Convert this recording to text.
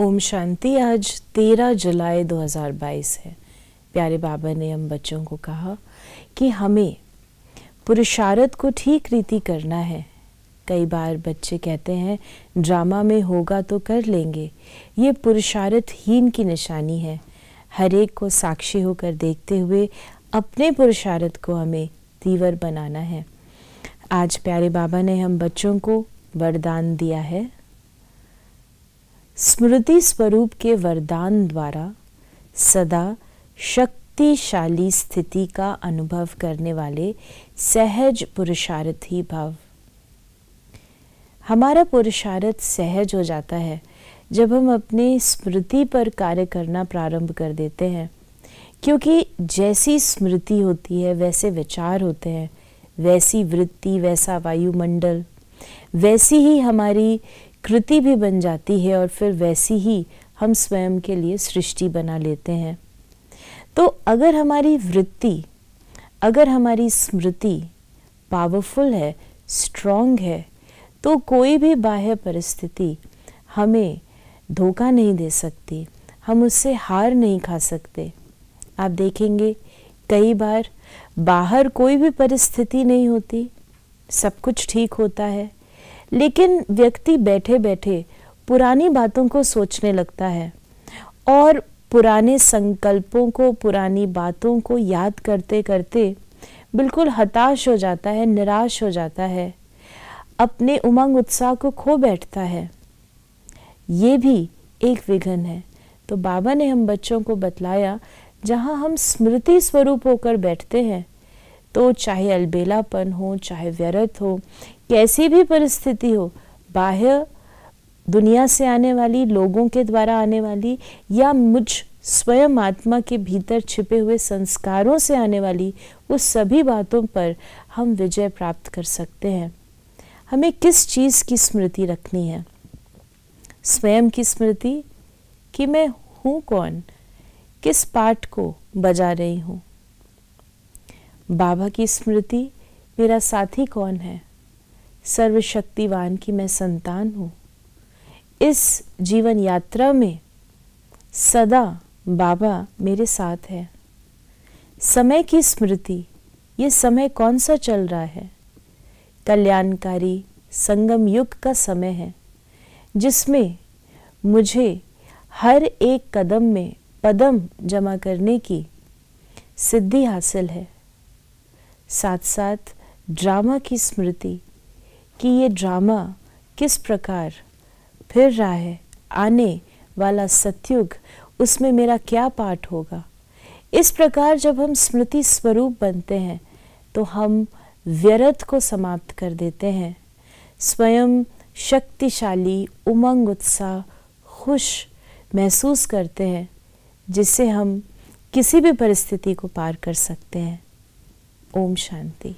ओम शांति आज 13 जुलाई 2022 है प्यारे बाबा ने हम बच्चों को कहा कि हमें पुरुषार्थ को ठीक रीति करना है कई बार बच्चे कहते हैं ड्रामा में होगा तो कर लेंगे ये पुरुषार्थहीन की निशानी है हर एक को साक्षी होकर देखते हुए अपने पुरुषार्थ को हमें तीवर बनाना है आज प्यारे बाबा ने हम बच्चों को वरदान दिया है स्मृति स्वरूप के वरदान द्वारा सदा शक्तिशाली स्थिति का अनुभव करने वाले सहज पुरुषार्थी भाव हमारा पुरुषार्थ सहज हो जाता है जब हम अपने स्मृति पर कार्य करना प्रारंभ कर देते हैं क्योंकि जैसी स्मृति होती है वैसे विचार होते हैं वैसी वृत्ति वैसा वायुमंडल वैसी ही हमारी कृति भी बन जाती है और फिर वैसी ही हम स्वयं के लिए सृष्टि बना लेते हैं तो अगर हमारी वृत्ति अगर हमारी स्मृति पावरफुल है स्ट्रॉन्ग है तो कोई भी बाह्य परिस्थिति हमें धोखा नहीं दे सकती हम उससे हार नहीं खा सकते आप देखेंगे कई बार बाहर कोई भी परिस्थिति नहीं होती सब कुछ ठीक होता है लेकिन व्यक्ति बैठे बैठे पुरानी बातों को सोचने लगता है और पुराने संकल्पों को पुरानी बातों को याद करते करते बिल्कुल हताश हो जाता है निराश हो जाता है अपने उमंग उत्साह को खो बैठता है ये भी एक विघन है तो बाबा ने हम बच्चों को बतलाया जहाँ हम स्मृति स्वरूप होकर बैठते हैं तो चाहे अलबेलापन हो चाहे व्यर्थ हो कैसी भी परिस्थिति हो बाह्य दुनिया से आने वाली लोगों के द्वारा आने वाली या मुझ स्वयं आत्मा के भीतर छिपे हुए संस्कारों से आने वाली उस सभी बातों पर हम विजय प्राप्त कर सकते हैं हमें किस चीज़ की स्मृति रखनी है स्वयं की स्मृति कि मैं हूँ कौन किस पाठ को बजा रही हूँ बाबा की स्मृति मेरा साथी कौन है सर्वशक्तिवान की मैं संतान हूँ इस जीवन यात्रा में सदा बाबा मेरे साथ है समय की स्मृति ये समय कौन सा चल रहा है कल्याणकारी संगम युग का समय है जिसमें मुझे हर एक कदम में पदम जमा करने की सिद्धि हासिल है साथ साथ ड्रामा की स्मृति कि ये ड्रामा किस प्रकार फिर रहा है आने वाला सत्युग उसमें मेरा क्या पाठ होगा इस प्रकार जब हम स्मृति स्वरूप बनते हैं तो हम व्यर्थ को समाप्त कर देते हैं स्वयं शक्तिशाली उमंग उत्साह खुश महसूस करते हैं जिससे हम किसी भी परिस्थिति को पार कर सकते हैं ओम शांति